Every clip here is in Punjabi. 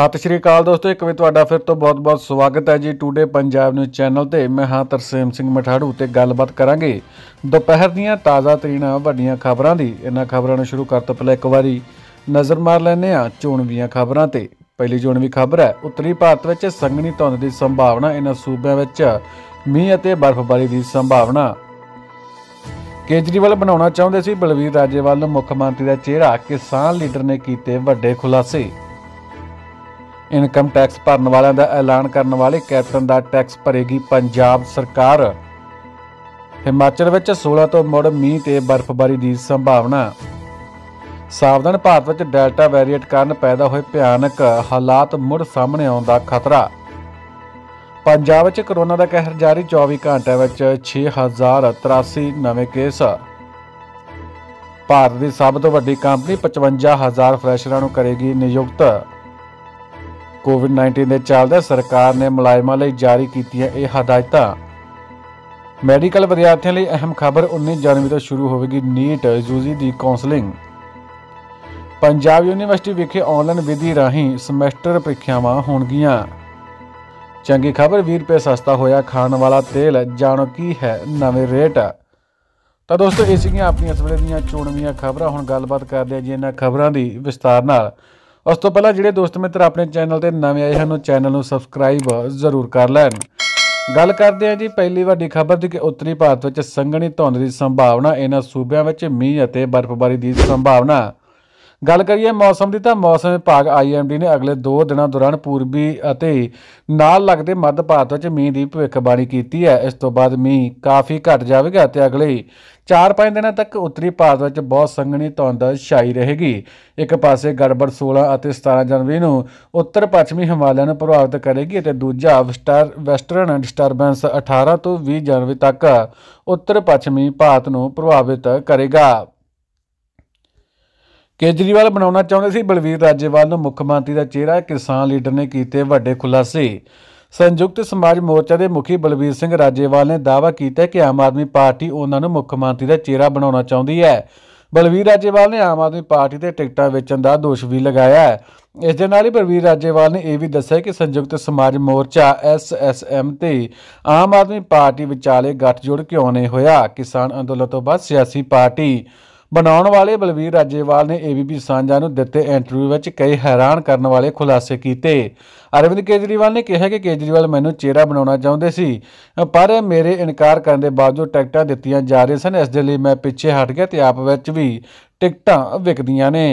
ਸਤਿ ਸ਼੍ਰੀ ਅਕਾਲ ਦੋਸਤੋ ਇੱਕ ਵਾਰ ਤੁਹਾਡਾ ਫਿਰ ਤੋਂ ਬਹੁਤ-ਬਹੁਤ ਸਵਾਗਤ ਹੈ ਜੀ ਟੂਡੇ ਪੰਜਾਬ ਨਿਊਜ਼ ਚੈਨਲ ਤੇ ਮੈਂ ਹਾਂ ਤਰਸੇਮ ਸਿੰਘ ਮਠਾੜੂ ਤੇ ਗੱਲਬਾਤ ਕਰਾਂਗੇ ਦੁਪਹਿਰ ਦੀਆਂ ਤਾਜ਼ਾ ਤਰੀਨਾ ਵੱਡੀਆਂ ਖਬਰਾਂ ਦੀ ਇਹਨਾਂ ਖਬਰਾਂ ਨੂੰ ਸ਼ੁਰੂ ਕਰਤ ਪਹਿਲੇ ਪਹਿਲਾਂ ਇੱਕ ਵਾਰੀ ਨਜ਼ਰ ਮਾਰ ਲੈਨੇ ਆ ਚੋਣਵੀਆਂ ਖਬਰਾਂ ਤੇ ਪਹਿਲੀ ਚੋਣਵੀ ਖਬਰ ਹੈ ਉੱਤਰੀ ਭਾਰਤ ਵਿੱਚ ਸੰਘਣੀ ਧੁੰਦ ਦੀ ਸੰਭਾਵਨਾ ਇਹਨਾਂ ਸੂਬਿਆਂ ਵਿੱਚ ਮੀਂਹ ਅਤੇ ਬਰਫ਼ਬਾਰੀ ਦੀ ਸੰਭਾਵਨਾ ਕੇਜਰੀਵਾਲ ਬਣਾਉਣਾ ਚਾਹੁੰਦੇ ਸੀ ਬਲਵੀਰ ਰਾਜੇਵਾਲ ਨੂੰ ਮੁੱਖ ਮੰਤਰੀ ਦਾ ਚਿਹਰਾ ਕਿਸਾਨ ਲੀਡਰ ਨੇ ਕੀਤੇ ਵੱਡੇ ਖੁਲਾਸੇ ਇਨਕਮ ਟੈਕਸ ਭਰਨ ਵਾਲਿਆਂ ਦਾ ਐਲਾਨ ਕਰਨ ਵਾਲੇ ਕੈਪਟਨ ਦਾ ਟੈਕਸ ਭਰੇਗੀ ਪੰਜਾਬ ਸਰਕਾਰ ਹਿਮਾਚਲ ਵਿੱਚ 16 ਤੋਂ ਮੁੜ ਮੀਂਹ ਤੇ ਬਰਫ਼ਬਾਰੀ ਦੀ ਸੰਭਾਵਨਾ ਸਾਵਧਾਨ ਭਾਰਤ ਵਿੱਚ ਡੈਲਟਾ ਵੈਰੀਐਂਟ ਕਾਰਨ ਪੈਦਾ ਹੋਏ ਭਿਆਨਕ ਹਾਲਾਤ ਮੁੜ ਸਾਹਮਣੇ ਆਉਣ ਦਾ ਖਤਰਾ ਪੰਜਾਬ ਵਿੱਚ ਕਰੋਨਾ ਦਾ ਕਹਿਰ ਜਾਰੀ 24 ਘੰਟਿਆਂ ਵਿੱਚ 6083 ਨਵੇਂ ਕੇਸ ਭਾਰਤ ਦੀ ਸਭ ਤੋਂ ਵੱਡੀ ਕੰਪਨੀ 55000 ਫਰੈਸ਼ਰਾਂ ਨੂੰ ਕਰੇਗੀ ਨਿਯੁਕਤ ਕੋਵਿਡ-19 ਦੇ ਚੱਲਦੇ ਸਰਕਾਰ ਨੇ ਮੁਲਾਜ਼ਮਾਂ ਲਈ ਜਾਰੀ ਕੀਤੀਆਂ ਇਹ ਹਦਾਇਤਾਂ ਮੈਡੀਕਲ ਵਿਦਿਆਰਥੀਆਂ ਲਈ ਅਹਿਮ ਖਬਰ 19 ਜਨਵਰੀ ਤੋਂ ਸ਼ੁਰੂ ਹੋਵੇਗੀ ਨੀਟ ਯੂਜੀ ਦੀ ਕਾਉਂਸਲਿੰਗ ਪੰਜਾਬ ਯੂਨੀਵਰਸਿਟੀ ਵਿਖੇ ਆਨਲਾਈਨ ਵਿਧੀ ਰਾਹੀਂ ਸਮੈਸਟਰ ਪ੍ਰੀਖਿਆਵਾਂ ਹੋਣਗੀਆਂ ਚੰਗੀ ਖਬਰ 20 ਰੁਪਏ ਸਸਤਾ ਹੋਇਆ ਖਾਣ ਵਾਲਾ ਤੇਲ ਜਾਣੋ ਕੀ ਹੈ ਨਵੇਂ ਰੇਟ ਤਾਂ ਦੋਸਤੋ ਇਹ ਸੀਗੀਆਂ ਆਪਣੀਆਂ ਇਸ ਵੇਲੇ ਦੀਆਂ ਚੋਣਵੀਆਂ ਖਬਰਾਂ ਹੁਣ ਗੱਲਬਾਤ ਕਰਦੇ ਆ ਜੀ ਇਹਨਾਂ ਖਬਰਾਂ ਦੀ ਵਿਸਤਾਰ ਨਾਲ ਉਸ ਤੋਂ ਪਹਿਲਾਂ ਜਿਹੜੇ ਦੋਸਤ ਮਿੱਤਰ ਆਪਣੇ ਚੈਨਲ ਤੇ ਨਵੇਂ ਆਏ ਹਨ ਉਹ ਚੈਨਲ ਨੂੰ ਸਬਸਕ੍ਰਾਈਬ ਜ਼ਰੂਰ ਕਰ ਲੈਣ ਗੱਲ ਕਰਦੇ ਹਾਂ ਜੀ ਪਹਿਲੀ ਵੱਡੀ ਖਬਰ ਦੀ ਕਿ ਉੱਤਰੀ ਭਾਰਤ ਵਿੱਚ ਸੰਘਣੀ ਧੁੰਦ ਦੀ ਸੰਭਾਵਨਾ ਇਹਨਾਂ ਸੂਬਿਆਂ ਵਿੱਚ ਮੀਂਹ ਅਤੇ ਬਰਫ਼ਬਾਰੀ ਦੀ ਸੰਭਾਵਨਾ ਗੱਲ ਕਰੀਏ ਮੌਸਮ ਦੀ ਤਾਂ ਮੌਸਮ ਵਿਭਾਗ ਆਈਐਮਡੀ ਨੇ ਅਗਲੇ 2 ਦਿਨਾਂ ਦੌਰਾਨ ਪੂਰਬੀ ਅਤੇ ਨਾਲ ਲੱਗਦੇ ਮੱਧ ਭਾਰਤ ਵਿੱਚ ਮੀਂਹ ਦੀ ਭਵਿੱਖਬਾਣੀ ਕੀਤੀ ਹੈ ਇਸ ਤੋਂ ਬਾਅਦ ਮੀਂਹ ਕਾਫੀ ਘਟ ਜਾਵੇਗਾ ਤੇ ਅਗਲੇ 4-5 ਦਿਨਾਂ ਤੱਕ ਉੱਤਰੀ ਭਾਰਤ ਵਿੱਚ ਬਹੁਤ ਸੰਘਣੀ ਧੁੰਦ ਛਾਈ ਰਹੇਗੀ ਇੱਕ ਪਾਸੇ ਗੜਬੜ 16 ਅਤੇ 17 ਜਨਵਰੀ ਨੂੰ ਉੱਤਰ ਪੱਛਮੀ ਹਿਮਾਲਿਆ ਨੂੰ ਪ੍ਰਭਾਵਿਤ ਕਰੇਗੀ ਅਤੇ ਦੂਜਾ ਵੈਸਟਰਨ ਡਿਸਟਰਬੈਂਸ 18 ਤੋਂ 20 ਜਨਵਰੀ ਤੱਕ ਉੱਤਰ ਪੱਛਮੀ ਭਾਰਤ ਨੂੰ ਪ੍ਰਭਾਵਿਤ ਕਰੇਗਾ ਕੇਜਰੀਵਾਲ ਬਣਾਉਣਾ ਚਾਹੁੰਦੇ ਸੀ ਬਲਵੀਰ ਰਾਜੇਵਾਲ ਨੂੰ ਮੁੱਖ ਮੰਤਰੀ ਦਾ ਚਿਹਰਾ ਕਿਸਾਨ ਲੀਡਰ ਨੇ ਕੀਤੇ ਵੱਡੇ ਖੁਲਾਸੇ ਸੰਯੁਕਤ ਸਮਾਜ ਮੋਰਚਾ ਦੇ ਮੁਖੀ ਬਲਬੀਰ ਸਿੰਘ ਰਾਜੇਵਾਲ ਨੇ ਦਾਅਵਾ ਕੀਤਾ ਕਿ ਆਮ ਆਦਮੀ ਪਾਰਟੀ ਉਹਨਾਂ ਨੂੰ ਮੁੱਖ ਮੰਤਰੀ ਦਾ ਚਿਹਰਾ ਬਣਾਉਣਾ ਚਾਹੁੰਦੀ ਹੈ ਬਲਵੀਰ ਰਾਜੇਵਾਲ ਨੇ ਆਮ ਆਦਮੀ ਪਾਰਟੀ ਦੇ ਟਿਕਟਾਂ ਵੇਚਣ ਦਾ ਦੋਸ਼ ਵੀ ਲਗਾਇਆ ਹੈ ਇਸ ਦੇ ਨਾਲ ਹੀ ਬਲਵੀਰ ਰਾਜੇਵਾਲ ਨੇ ਇਹ ਵੀ ਦੱਸਿਆ ਕਿ ਸੰਯੁਕਤ ਸਮਾਜ ਮੋਰਚਾ ਐਸਐਸਐਮ ਤੇ ਆਮ ਆਦਮੀ ਪਾਰਟੀ ਵਿਚਾਲੇ ਗੱਠਜੋੜ ਕਿਉਂ ਨਹੀਂ ਹੋਇਆ ਕਿਸਾਨ ਅੰਦੋਲਨ ਤੋਂ ਬਾਅਦ ਸਿਆਸੀ ਪਾਰਟੀ ਬਣਾਉਣ ਵਾਲੇ ਬਲਵੀਰ ਰਾਜੇਵਾਲ ਨੇ ਏਬੀਪੀ ਸਾਂਝਾ ਨੂੰ ਦਿੱਤੇ ਇੰਟਰਵਿਊ ਵਿੱਚ ਕਈ ਹੈਰਾਨ ਕਰਨ ਵਾਲੇ ਖੁਲਾਸੇ ਕੀਤੇ ਅਰਵਿੰਦ ਕੇਜਰੀਵਾਲ ਨੇ ਕਿਹਾ ਕਿ ਕੇਜਰੀਵਾਲ ਮੈਨੂੰ ਚਿਹਰਾ ਬਣਾਉਣਾ ਚਾਹੁੰਦੇ ਸੀ ਪਰ ਮੇਰੇ ਇਨਕਾਰ ਕਰਨ ਦੇ ਬਾਅਦ ਜੋ ਟਿਕਟਾਂ ਦਿੱਤੀਆਂ ਜਾ ਰਹੀਆਂ ਸਨ ਇਸ ਦੇ ਲਈ ਮੈਂ ਪਿੱਛੇ ਹਟ ਗਿਆ ਤੇ ਆਪ ਵਿੱਚ ਵੀ ਟਿਕਟਾਂ ਵਿਕਦੀਆਂ ਨੇ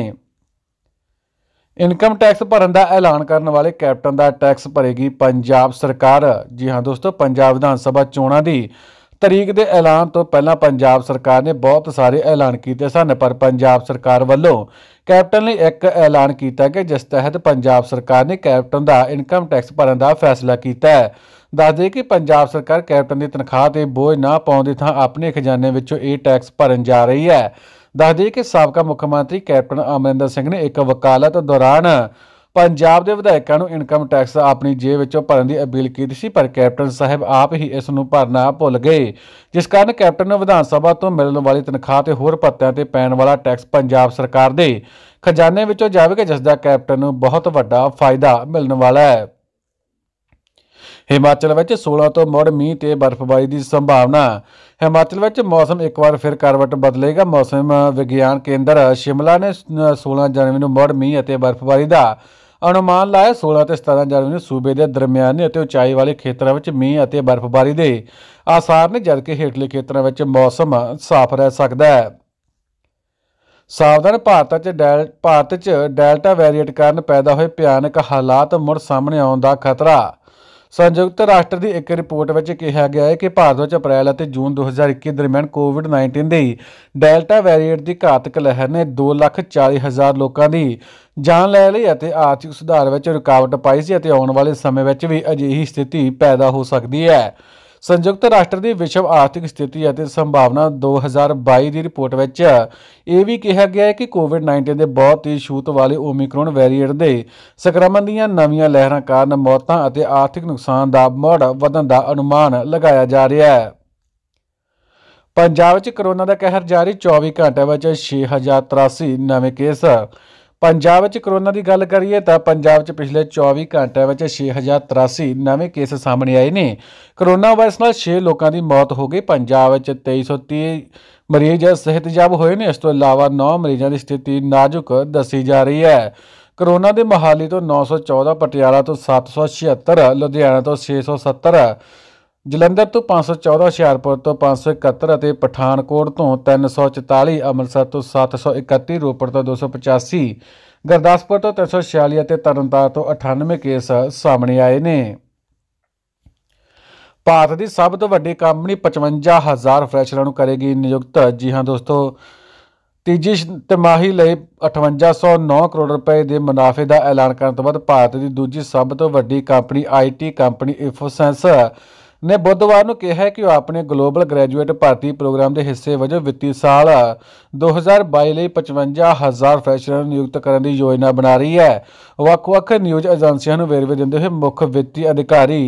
ਇਨਕਮ ਟੈਕਸ ਭਰਨ ਦਾ ਐਲਾਨ ਕਰਨ ਵਾਲੇ ਕੈਪਟਨ ਦਾ ਟੈਕਸ ਭਰੇਗੀ ਪੰਜਾਬ ਸਰਕਾਰ ਜੀ ਹਾਂ ਦੋਸਤੋ ਪੰਜਾਬ ਵਿਧਾਨ ਸਭਾ ਚੋਣਾਂ ਦੀ ਤਰੀਕ ਦੇ ਐਲਾਨ ਤੋਂ ਪਹਿਲਾਂ ਪੰਜਾਬ ਸਰਕਾਰ ਨੇ ਬਹੁਤ ਸਾਰੇ ਐਲਾਨ ਕੀਤੇ ਸਨ ਪਰ ਪੰਜਾਬ ਸਰਕਾਰ ਵੱਲੋਂ ਕੈਪਟਨ ਨੇ ਇੱਕ ਐਲਾਨ ਕੀਤਾ ਕਿ ਜਿਸ ਤਹਿਤ ਪੰਜਾਬ ਸਰਕਾਰ ਨੇ ਕੈਪਟਨ ਦਾ ਇਨਕਮ ਟੈਕਸ ਭਰਨ ਦਾ ਫੈਸਲਾ ਕੀਤਾ ਹੈ ਦੱਸਦੇ ਕਿ ਪੰਜਾਬ ਸਰਕਾਰ ਕੈਪਟਨ ਦੀ ਤਨਖਾਹ ਤੇ ਬੋਝ ਨਾ ਪਾਉਣ ਦੀ ਥਾਂ ਆਪਣੇ ਖਜ਼ਾਨੇ ਵਿੱਚੋਂ ਇਹ ਟੈਕਸ ਭਰਨ ਜਾ ਰਹੀ ਹੈ ਦੱਸਦੇ ਕਿ ਸਾਬਕਾ ਮੁੱਖ ਮੰਤਰੀ ਕੈਪਟਨ ਅਮਰਿੰਦਰ ਸਿੰਘ ਨੇ ਇੱਕ ਵਕਾਲਤ ਦੌਰਾਨ ਪੰਜਾਬ ਦੇ ਵਿਧਾਇਕਾਂ ਨੂੰ ਇਨਕਮ ਟੈਕਸ ਆਪਣੀ ਜੇਬ ਵਿੱਚੋਂ ਭਰਨ ਦੀ ਅਪੀਲ ਕੀਤੀ ਸੀ ਪਰ ਕੈਪਟਨ ਸਾਹਿਬ ਆਪ ਹੀ ਇਸ ਨੂੰ ਭਰਨਾ ਭੁੱਲ ਗਏ ਜਿਸ ਕਾਰਨ ਕੈਪਟਨ ਨੂੰ ਵਿਧਾਨ ਸਭਾ ਤੋਂ ਮਿਲਣ ਵਾਲੀ ਤਨਖਾਹ ਤੇ ਹੋਰ ਭੱਤਿਆਂ ਤੇ ਪੈਣ ਵਾਲਾ ਟੈਕਸ ਪੰਜਾਬ ਸਰਕਾਰ ਦੇ ਖਜ਼ਾਨੇ ਵਿੱਚੋਂ ਜਾਵੇਗਾ ਜਿਸ ਦਾ ਕੈਪਟਨ ਨੂੰ ਬਹੁਤ ਵੱਡਾ ਫਾਇਦਾ ਮਿਲਣ ਵਾਲਾ ਹੈ ਹਿਮਾਚਲ ਵਿੱਚ 16 ਤੋਂ ਮੋੜ ਮੀਂਹ ਤੇ ਬਰਫ਼ਬਾਰੀ ਦੀ ਸੰਭਾਵਨਾ ਹਿਮਾਚਲ ਵਿੱਚ ਮੌਸਮ ਇੱਕ ਵਾਰ ਫਿਰ ਕਰਵਟ ਬਦਲੇਗਾ ਮੌਸਮ ਵਿਗਿਆਨ ਕੇਂਦਰ ਸ਼ਿਮਲਾ ਨੇ 16 ਜਨਵਰੀ ਨੂੰ ਮੋੜ ਮੀਂਹ ਅਤੇ ਬਰਫ਼ਬਾਰੀ ਦਾ ਅਨੁਮਾਨ ਲਾਇਆ 16 ਤੇ 17 ਜਨਵਰੀ ਨੂੰ ਸੂਬੇ ਦੇ ਦਰਮਿਆਨੇ ਅਤੇ ਉਚਾਈ ਵਾਲੇ ਖੇਤਰਾਂ ਵਿੱਚ ਮੀਂਹ ਅਤੇ ਬਰਫ਼ਬਾਰੀ ਦੇ ਆਸਾਰ ਨੇ ਜਦਕਿ ਹੇਠਲੇ ਖੇਤਰਾਂ ਵਿੱਚ ਮੌਸਮ ਸਾਫ਼ ਰਹਿ ਸਕਦਾ ਹੈ ਸਾਵਧਾਨ ਭਾਰਤ 'ਚ ਭਾਰਤ 'ਚ ਡੈਲਟਾ ਵੈਰੀਐਂਟ ਕਾਰਨ ਪੈਦਾ ਹੋਏ ਭਿਆਨਕ ਹਾਲਾਤ ਮੁੜ ਸਾਹਮਣੇ ਆਉਣ ਦਾ ਖਤਰਾ ਸੰਯੁਕਤ ਰਾਸ਼ਟਰ ਦੀ ਇੱਕ ਰਿਪੋਰਟ ਵਿੱਚ ਕਿਹਾ ਗਿਆ ਹੈ ਕਿ ਭਾਰਤ ਵਿੱਚ ਅਪ੍ਰੈਲ ਅਤੇ ਜੂਨ 2021 ਦਰਮਿਆਨ ਕੋਵਿਡ-19 ਦੇ ਡੈਲਟਾ ਵੇਰੀਐਂਟ ਦੀ ਘਾਤਕ ਲਹਿਰ ਨੇ 240000 ਲੋਕਾਂ ਦੀ ਜਾਨ ਲੈ ਲਈ ਅਤੇ ਆਰਥਿਕ ਸੁਧਾਰ ਵਿੱਚ ਰੁਕਾਵਟ ਪਾਈ ਸੀ ਅਤੇ ਆਉਣ ਵਾਲੇ ਸਮੇਂ ਵਿੱਚ ਵੀ ਅਜਿਹੀ ਸਥਿਤੀ ਪੈਦਾ ਹੋ ਸਕਦੀ ਹੈ ਸੰਯੁਕਤ ਰਾਸ਼ਟਰ ਦੀ ਵਿਸ਼ਵ ਆਰਥਿਕ ਸਥਿਤੀ ਅਤੇ ਸੰਭਾਵਨਾ 2022 ਦੀ ਰਿਪੋਰਟ ਵਿੱਚ ਇਹ ਵੀ ਕਿਹਾ ਗਿਆ ਹੈ ਕਿ ਕੋਵਿਡ-19 ਦੇ ਬਹੁਤ ਹੀ ਛੂਤ ਵਾਲੇ ਓਮਿਕਰੋਨ ਵੈਰੀਐਂਟ ਦੇ ਸੰਕਰਮਣ ਦੀਆਂ ਨਵੀਆਂ ਲਹਿਰਾਂ ਕਾਰਨ ਮੌਤਾਂ ਅਤੇ ਆਰਥਿਕ ਨੁਕਸਾਨ ਦਾ ਮੋੜ ਵਧਣ ਦਾ ਅਨੁਮਾਨ ਲਗਾਇਆ ਜਾ ਰਿਹਾ ਹੈ ਪੰਜਾਬ ਵਿੱਚ ਕਰੋਨਾ ਦਾ ਕਹਿਰ ਜਾਰੀ 24 ਘੰਟਿਆਂ ਵਿੱਚ 6083 ਨਵੇਂ ਕੇਸ ਪੰਜਾਬ ਵਿੱਚ ਕਰੋਨਾ ਦੀ ਗੱਲ ਕਰੀਏ ਤਾਂ ਪੰਜਾਬ ਵਿੱਚ ਪਿਛਲੇ 24 ਘੰਟਿਆਂ ਵਿੱਚ 6083 ਨਵੇਂ ਕੇਸ ਸਾਹਮਣੇ ਆਏ ਨੇ ਕਰੋਨਾ ਵਾਇਰਸ ਨਾਲ 6 ਲੋਕਾਂ ਦੀ ਮੌਤ ਹੋ ਗਈ ਪੰਜਾਬ ਵਿੱਚ 2330 ਮਰੀਜ਼ ਸਿਹਤਯਾਬ ਹੋਏ ਨੇ ਇਸ ਤੋਂ ਇਲਾਵਾ 9 ਮਰੀਜ਼ਾਂ ਦੀ ਸਥਿਤੀ ਨਾਜ਼ੁਕ ਦੱਸੀ ਜਾ ਰਹੀ ਹੈ ਕਰੋਨਾ ਦੇ ਮਹਾਲੀ ਤੋਂ 914 ਪਟਿਆਲਾ ਤੋਂ 776 ਲੁਧਿਆਣਾ ਤੋਂ 670 ਜਲੰਧਰ ਤੋਂ 514 ਹੁਸ਼ਿਆਰਪੁਰ ਤੋਂ 571 ਅਤੇ ਪਠਾਨਕੋਟ ਤੋਂ 344 ਅੰਮ੍ਰਿਤਸਰ ਤੋਂ 731 ਰੋਪੜ ਤੋਂ 285 ਗੁਰਦਾਸਪੁਰ ਤੋਂ 346 ਅਤੇ ਤਰਨਤਾਰਨ ਤੋਂ 98 ਕੇਸ ਸਾਹਮਣੇ ਆਏ ਨੇ ਭਾਰਤ ਦੀ ਸਭ ਤੋਂ ਵੱਡੀ ਕੰਪਨੀ 55000 ਫਰੈਸ਼ਰਾਂ ਨੂੰ ਕਰੇਗੀ ਨਿਯੁਕਤ ਜੀ ਹਾਂ ਦੋਸਤੋ ਤੀਜੀ ਤਿਮਾਹੀ ਲਈ 5809 ਕਰੋੜ ਰੁਪਏ ਦੇ ਮੁਨਾਫੇ ਦਾ ਐਲਾਨ ਕਰਨ ਤੋਂ ਬਾਅਦ ਭਾਰਤ ਦੀ ਦੂਜੀ ਸਭ ਤੋਂ ਵੱਡੀ ਕੰਪਨੀ ਆਈਟੀ ਕੰਪਨੀ ਇਫੋਸੈਂਸ ਨੇ ਬੁੱਧਵਾਰ ਨੂੰ ਕਿਹਾ ਕਿ ਉਹ ਆਪਣੇ ਗਲੋਬਲ ਗ੍ਰੈਜੂਏਟ ਭਾਰਤੀ ਪ੍ਰੋਗਰਾਮ ਦੇ ਹਿੱਸੇ ਵਜੋਂ ਵਿੱਤੀ ਸਾਲ 2022 ਲਈ 55000 ਫਰੈਸ਼ਰਾਂ ਨੂੰ ਨਿਯੁਕਤ ਕਰਨ ਦੀ ਯੋਜਨਾ ਬਣਾ ਰਹੀ ਹੈ ਵੱਖ-ਵੱਖ ਨਿਊਜ਼ ਏਜੰਸੀਆਂ ਨੂੰ ਵੇਰਵੇ ਦਿੰਦੇ ਹੋਏ ਮੁੱਖ ਵਿੱਤੀ ਅਧਿਕਾਰੀ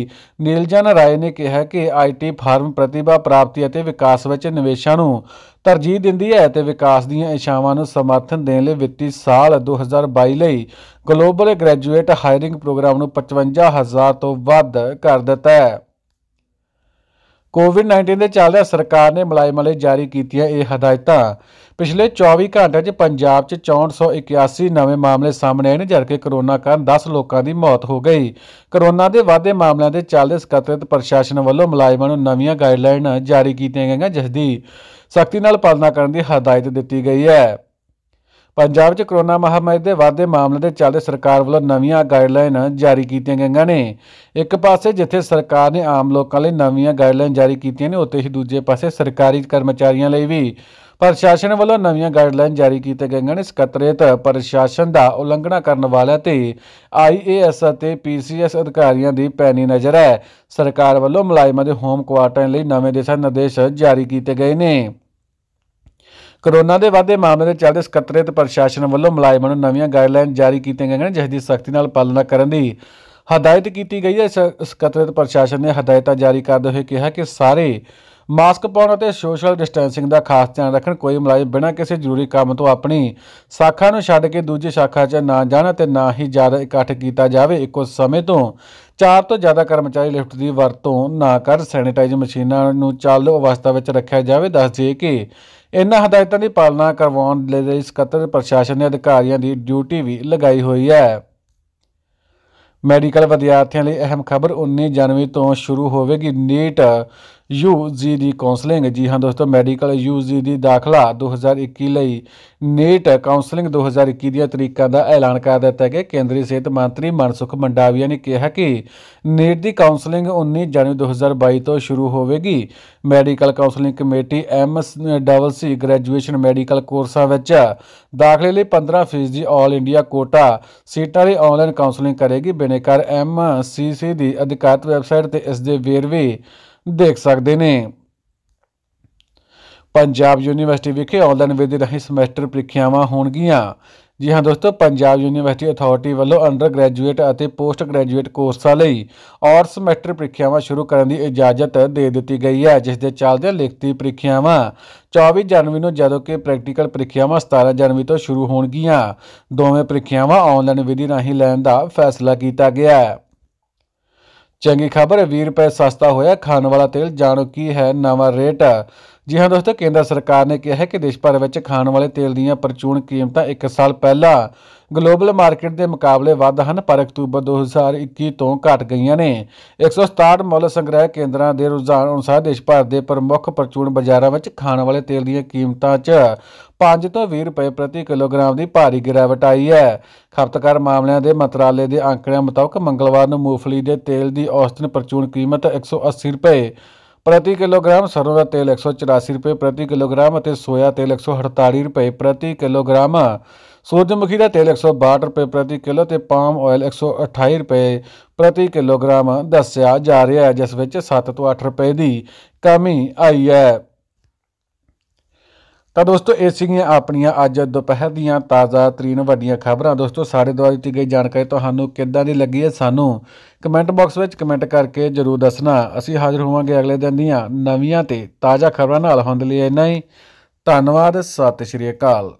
ਨੀਲਜਨ ਰਾਏ ਨੇ ਕਿਹਾ ਕਿ ਆਈਟੀ ਫਾਰਮ ਪ੍ਰਤਿਭਾ ਪ੍ਰਾਪਤੀ ਅਤੇ ਵਿਕਾਸ ਵਿੱਚ ਨਿਵੇਸ਼ਾਂ ਨੂੰ ਤਰਜੀਹ ਦਿੰਦੀ ਹੈ ਤੇ ਵਿਕਾਸ ਦੀਆਂ ਇਸ਼ਾਵਾਂ ਨੂੰ ਸਮਰਥਨ ਦੇਣ ਲਈ ਵਿੱਤੀ ਸਾਲ 2022 ਲਈ ਗਲੋਬਲ ਗ੍ਰੈਜੂਏਟ ਹਾਇਰਿੰਗ ਪ੍ਰੋਗਰਾਮ ਨੂੰ 55000 ਤੋਂ ਵੱਧ ਕਰ ਦਿੱਤਾ ਹੈ ਕੋਵਿਡ-19 ਦੇ ਚੱਲਦੇ ਸਰਕਾਰ ਨੇ ਮਲਾਇਮ ਲਈ ਜਾਰੀ ਕੀਤੀਆਂ ਇਹ ਹਦਾਇਤਾਂ ਪਿਛਲੇ 24 ਘੰਟਿਆਂ 'ਚ ਪੰਜਾਬ 'ਚ 6481 ਨਵੇਂ ਮਾਮਲੇ ਸਾਹਮਣੇ ਆਏ ਨੇ ਕਿ ਕਰੋਨਾ ਕਾਰਨ 10 ਲੋਕਾਂ ਦੀ ਮੌਤ ਹੋ ਗਈ ਕਰੋਨਾ ਦੇ ਵਾਧੇ ਮਾਮਲਿਆਂ ਦੇ ਚੱਲਦੇ ਸਕੱਤਰਤ ਪ੍ਰਸ਼ਾਸਨ ਵੱਲੋਂ ਮਲਾਇਮਾਂ ਨੂੰ ਨਵੀਆਂ ਗਾਈਡਲਾਈਨ ਜਾਰੀ ਕੀਤੀਆਂ ਗਈਆਂ ਜਿਸ ਦੀ ਸਖਤੀ ਨਾਲ ਪਾਲਣਾ ਕਰਨ ਦੀ ਹਦਾਇਤ ਦਿੱਤੀ ਗਈ ਹੈ ਪੰਜਾਬ 'ਚ ਕਰੋਨਾ ਮਹਾਮਾਰੀ ਦੇ ਵਾਧੇ ਮਾਮਲੇ ਦੇ ਚੱਲਦੇ ਸਰਕਾਰ ਵੱਲੋਂ ਨਵੀਆਂ ਗਾਈਡਲਾਈਨ ਜਾਰੀ ਕੀਤੀਆਂ ਗਈਆਂ ਨੇ ਇੱਕ ਪਾਸੇ ਜਿੱਥੇ ਸਰਕਾਰ ਨੇ ਆਮ ਲੋਕਾਂ ਲਈ ਨਵੀਆਂ ਗਾਈਡਲਾਈਨ ਜਾਰੀ ਕੀਤੀਆਂ ਨੇ ਉੱਥੇ ਹੀ ਦੂਜੇ ਪਾਸੇ ਸਰਕਾਰੀ ਕਰਮਚਾਰੀਆਂ ਲਈ ਵੀ ਪ੍ਰਸ਼ਾਸਨ ਵੱਲੋਂ ਨਵੀਆਂ ਗਾਈਡਲਾਈਨ ਜਾਰੀ ਕੀਤੇ ਗਈਆਂ ਨੇ ਸਕੱਤਰੇਤ ਪ੍ਰਸ਼ਾਸਨ ਦਾ ਉਲੰਘਣਾ ਕਰਨ ਵਾਲਿਆਂ ਤੇ ਆਈਏਐਸ ਅਤੇ ਪੀਸੀਐਸ ਅਧਿਕਾਰੀਆਂ ਦੀ ਪੈਣੀ ਨਜ਼ਰ ਹੈ ਸਰਕਾਰ ਵੱਲੋਂ ਮਲਾਈਮਾ ਦੇ ਹੋਮ ਕੁਆਰਟਰ ਲਈ ਨਵੇਂ ਦਿਸ਼ਾ ਨਿਰਦੇਸ਼ ਜਾਰੀ ਕੀਤੇ ਗਏ ਨੇ ਕਰੋਨਾ ਦੇ ਵਾਧੇ ਮਾਮਲੇ ਦੇ ਚੱਲਦੇ ਸਕੱਤਰੇਤ ਪ੍ਰਸ਼ਾਸਨ ਵੱਲੋਂ ਮੁਲਾਜ਼ਮਾਂ ਨੂੰ ਨਵੀਆਂ ਗਾਈਡਲਾਈਨ ਜਾਰੀ ਕੀਤੀਆਂ ਗਈਆਂ ਨੇ ਜਿਸ ਦੀ ਸਖਤੀ ਨਾਲ ਪਾਲਣਾ ਕਰਨ ਦੀ ਹਦਾਇਤ ਕੀਤੀ ਗਈ ਹੈ ਸਕੱਤਰੇਤ ਪ੍ਰਸ਼ਾਸਨ ਨੇ ਹਦਾਇਤਾਂ ਜਾਰੀ ਕਰਦੇ ਹੋਏ ਕਿਹਾ ਕਿ ਸਾਰੇ ਮਾਸਕ ਪਾਉਣ ਅਤੇ ਸੋਸ਼ਲ ਡਿਸਟੈਂਸਿੰਗ ਦਾ ਖਾਸ ਧਿਆਨ ਰੱਖਣ ਕੋਈ ਮੁਲਾਜ਼ਮ ਬਿਨਾਂ ਕਿਸੇ ਜ਼ਰੂਰੀ ਕੰਮ ਤੋਂ ਆਪਣੀ ਸਾਖਾ ਨੂੰ ਛੱਡ ਕੇ ਦੂਜੀ ਸਾਖਾ 'ਚ ਨਾ ਜਾਣ ਅਤੇ ਨਾ ਹੀ ਜ਼ਿਆਦਾ ਇਕੱਠ ਕੀਤਾ ਜਾਵੇ ਇੱਕੋ ਸਮੇਂ ਤੋਂ ਚਾਰ ਤੋਂ ਜ਼ਿਆਦਾ ਕਰਮਚਾਰੀ ਲਿਫਟ ਦੀ ਵਰਤੋਂ ਨਾ ਕਰ ਸੈਨੀਟਾਈਜ਼ ਮਸ਼ੀਨਾਂ ਨੂੰ ਚਾਲੂ ਅਵਸਥਾ ਵਿੱਚ ਰੱਖਿਆ ਜਾਵੇ ਦੱਸ ਦਈਏ ਕਿ ਇਨ੍ਹਾਂ ਹਦਾਇਤਾਂ ਦੀ ਪਾਲਣਾ ਕਰਵਾਉਣ ਲਈ ਸਕੱਤਰ ਪ੍ਰਸ਼ਾਸਨ ਦੇ ਅਧਿਕਾਰੀਆਂ ਦੀ ਡਿਊਟੀ ਵੀ ਲਗਾਈ ਹੋਈ ਹੈ ਮੈਡੀਕਲ ਵਿਦਿਆਰਥੀਆਂ ਲਈ ਅਹਿਮ ਖਬਰ 19 ਜਨਵਰੀ ਤੋਂ ਸ਼ੁਰੂ ਹੋਵੇਗੀ ਨੀਟ ਯੂਜੀ ਦੀ ਕਾਉਂਸਲਿੰਗ ਜੀ ਹਾਂ ਦੋਸਤੋ ਮੈਡੀਕਲ ਯੂਜੀ ਦੀ ਦਾਖਲਾ 2021 ਲਈ ਨੇਟ ਕਾਉਂਸਲਿੰਗ 2021 ਦੀਆਂ ਤਰੀਕਾਂ ਦਾ ਐਲਾਨ ਕਰ ਦਿੱਤਾ ਹੈ ਕਿ ਕੇਂਦਰੀ ਸਿਹਤ ਮੰਤਰੀ ਮਨਸੁਖ ਮੰਡਾਵੀਆ ਨੇ ਕਿਹਾ ਕਿ ਨੇਟ ਦੀ ਕਾਉਂਸਲਿੰਗ 19 ਜਨਵਰੀ 2022 ਤੋਂ ਸ਼ੁਰੂ ਹੋਵੇਗੀ medical counselling committee MS double C graduation medical ਕੋਰਸਾਂ ਵਿੱਚ ਦਾਖਲੇ ਲਈ 15% ਦੀ ਆਲ ਇੰਡੀਆ ਕੋਟਾ ਸੀਟਾਂ ਲਈ ਆਨਲਾਈਨ ਕਾਉਂਸਲਿੰਗ ਕਰੇਗੀ ਬਿਨੇਕਾਰ ਐਮਸੀਸੀ ਦੀ ਅਧਿਕਾਰਤ ਵੈਬਸਾਈਟ ਤੇ ਇਸ ਦੇ ਵੇਰਵੇ ਦੇਖ ਸਕਦੇ ਨੇ ਪੰਜਾਬ ਯੂਨੀਵਰਸਿਟੀ ਵਿਖੇ ਆਨਲਾਈਨ ਵਿਧੀ ਰਾਹੀਂ ਸਮੈਸਟਰ ਪ੍ਰੀਖਿਆਵਾਂ ਹੋਣਗੀਆਂ ਜੀ ਹਾਂ ਦੋਸਤੋ ਪੰਜਾਬ ਯੂਨੀਵਰਸਿਟੀ ਅਥਾਰਟੀ ਵੱਲੋਂ ਅੰਡਰ ਗ੍ਰੈਜੂਏਟ ਅਤੇ ਪੋਸਟ ਗ੍ਰੈਜੂਏਟ ਕੋਰਸਾਂ ਲਈ ਔਰ ਸਮੈਸਟਰ ਪ੍ਰੀਖਿਆਵਾਂ ਸ਼ੁਰੂ ਕਰਨ ਦੀ ਇਜਾਜ਼ਤ ਦੇ ਦਿੱਤੀ ਗਈ ਹੈ ਜਿਸ ਦੇ ਚੱਲਦੇ ਲਿਖਤੀ ਪ੍ਰੀਖਿਆਵਾਂ 24 ਜਨਵਰੀ ਨੂੰ ਜਦੋਂ ਕਿ ਪ੍ਰੈਕਟੀਕਲ ਪ੍ਰੀਖਿਆਵਾਂ 17 ਜਨਵਰੀ ਤੋਂ ਸ਼ੁਰੂ ਹੋਣਗੀਆਂ ਦੋਵੇਂ ਪ੍ਰੀਖਿਆਵਾਂ ਆਨਲਾਈਨ ਵਿਧੀ ਰਾਹੀਂ ਲੈਣ ਦਾ ਫੈਸਲਾ ਕੀਤਾ ਗਿਆ ਹੈ ਚੰਗੀ ਖਬਰ ਹੈ 20 ਰੁਪਏ ਸਸਤਾ ਹੋਇਆ ਖਾਣ ਵਾਲਾ ਤੇਲ ਜਾਣੋ ਕੀ ਹੈ ਨਵਾਂ ਰੇਟ ਜੀ ਹਾਂ ਦੋਸਤੋ ਕੇਂਦਰ ਸਰਕਾਰ ਨੇ ਕਿਹਾ ਹੈ ਕਿ ਦੇਸ਼ ਭਰ ਵਿੱਚ ਖਾਣ ਵਾਲੇ ਤੇਲ ਦੀਆਂ ਪ੍ਰਚੂਨ ਕੀਮਤਾਂ 1 ਸਾਲ ਪਹਿਲਾਂ ਗਲੋਬਲ ਮਾਰਕੀਟ ਦੇ ਮੁਕਾਬਲੇ ਵੱਧ ਹਨ ਪਰ ਅਕਤੂਬਰ 2021 ਤੋਂ ਘਟ ਗਈਆਂ ਨੇ 167 ਮੁੱਲ ਸੰਗ੍ਰਹਿ ਕੇਂਦਰਾਂ ਦੇ ਰੁਝਾਨ ਅਨੁਸਾਰ ਦੇਸ਼ ਭਰ ਦੇ ਪ੍ਰਮੁੱਖ ਪ੍ਰਚੂਨ ਬਾਜ਼ਾਰਾਂ ਵਿੱਚ ਖਾਣ ਵਾਲੇ ਤੇਲ ਦੀਆਂ ਕੀਮਤਾਂ 'ਚ 5 ਤੋਂ 20 ਰੁਪਏ ਪ੍ਰਤੀ ਕਿਲੋਗ੍ਰਾਮ ਦੀ ਭਾਰੀ ਗਿਰਾਵਟ ਆਈ ਹੈ ਖਪਤਕਾਰ ਮਾਮਲਿਆਂ ਦੇ ਮੰਤਰਾਲੇ ਦੇ ਅੰਕੜਿਆਂ ਮੁਤਾਬਕ ਮੰਗਲਵਾਰ ਨੂੰ ਮੂੰਗਫਲੀ ਦੇ ਤੇਲ ਦੀ ਔਸਤਨ ਪ੍ਰਚੂਨ ਕੀਮਤ 180 ਰੁਪਏ ਪ੍ਰਤੀ ਕਿਲੋਗ੍ਰਾਮ ਸਰੋਂ ਦਾ ਤੇਲ 184 ਰੁਪਏ ਪ੍ਰਤੀ ਕਿਲੋਗ੍ਰਾਮ ਅਤੇ ਸੋਇਆ ਤੇਲ 148 ਰੁਪਏ ਪ੍ਰਤੀ ਕਿਲੋਗ੍ਰਾਮ ਸੂਰਜਮੁਖੀ ਦਾ ਤੇਲ 162 ਰੁਪਏ ਪ੍ਰਤੀ ਕਿਲੋ ਤੇ ਪਾਮ ਆਇਲ 128 ਰੁਪਏ ਪ੍ਰਤੀ ਕਿਲੋਗ੍ਰਾਮ ਦੱਸਿਆ ਜਾ ਰਿਹਾ ਹੈ ਜਿਸ ਵਿੱਚ 7 ਤੋਂ 8 ਰੁਪਏ ਦੀ ਕਮੀ ਆਈ ਹੈ ਤਾਂ ਦੋਸਤੋ ਇਹ ਸੀਗੀਆਂ ਆਪਣੀਆਂ ਅੱਜ ਦੁਪਹਿਰ ਦੀਆਂ ਤਾਜ਼ਾ ਤਰੀਨ ਵੱਡੀਆਂ ਖਬਰਾਂ ਦੋਸਤੋ ਸਾਡੇ ਦੁਆਰਾ ਦਿੱਤੀ ਗਈ ਜਾਣਕਾਰੀ ਤੁਹਾਨੂੰ ਕਿੱਦਾਂ ਦੀ ਲੱਗੀ ਹੈ ਸਾਨੂੰ ਕਮੈਂਟ ਬਾਕਸ ਵਿੱਚ ਕਮੈਂਟ ਕਰਕੇ ਜਰੂਰ ਦੱਸਣਾ ਅਸੀਂ ਹਾਜ਼ਰ ਹੋਵਾਂਗੇ ਅਗਲੇ ਦਿਨ ਦੀਆਂ ਨਵੀਆਂ ਤੇ ਤਾਜ਼ਾ ਖਬਰਾਂ ਨਾਲ ਹੁੰਦ ਲਈ ਇੰਨਾ ਹੀ ਧੰਨਵਾਦ ਸਤਿ ਸ਼੍ਰੀ ਅਕਾਲ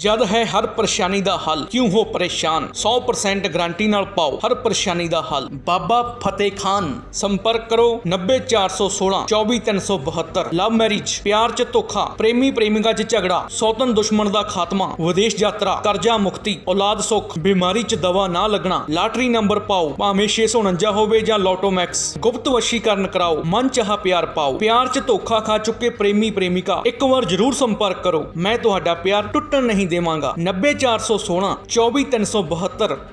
ਜਦ ਹੈ ਹਰ ਪਰੇਸ਼ਾਨੀ ਦਾ ਹੱਲ ਕਿਉਂ ਹੋ ਪਰੇਸ਼ਾਨ 100% ਗਾਰੰਟੀ ਨਾਲ ਪਾਓ ਹਰ ਪਰੇਸ਼ਾਨੀ ਦਾ ਹੱਲ ਬਾਬਾ ਫਤਿਹ ਖਾਨ ਸੰਪਰਕ ਕਰੋ 90416 24372 ਲਵ ਮੈਰਿਜ ਪਿਆਰ ਚ ਧੋਖਾ ਪ੍ਰੇਮੀ ਪ੍ਰੇਮਿਕਾ ਚ ਝਗੜਾ ਸੌਤਨ ਦੁਸ਼ਮਣ ਦਾ ਖਾਤਮਾ ਵਿਦੇਸ਼ ਯਾਤਰਾ ਕਰਜ਼ਾ ਮੁਕਤੀ ਔਲਾਦ ਸੁੱਖ ਬਿਮਾਰੀ ਚ ਦਵਾ ਨਾ ਲੱਗਣਾ ਲਾਟਰੀ ਨੰਬਰ ਪਾਓ ਭਾਵੇਂ 649 ਹੋਵੇ ਜਾਂ ਲੋਟੋ ਮੈਕਸ ਗੁਪਤ ਵਸ਼ੀਕਰਨ ਕਰਾਓ ਮਨ ਚਾਹਾ ਪਿਆਰ ਪਾਓ ਪਿਆਰ ਚ ਧੋਖਾ ਖਾ ਚੁੱਕੇ ਪ੍ਰੇਮੀ ਪ੍ਰੇਮਿਕਾ ਇੱਕ ਵਾਰ ਜ਼ਰੂਰ ਸੰਪਰਕ ਕਰੋ ਮੈਂ ਤੁਹਾਡਾ ਪਿਆਰ ਟੁੱਟਣ ਨਹੀਂ ਨਹੀਂ ਦੇਵਾਂਗਾ 90416 24372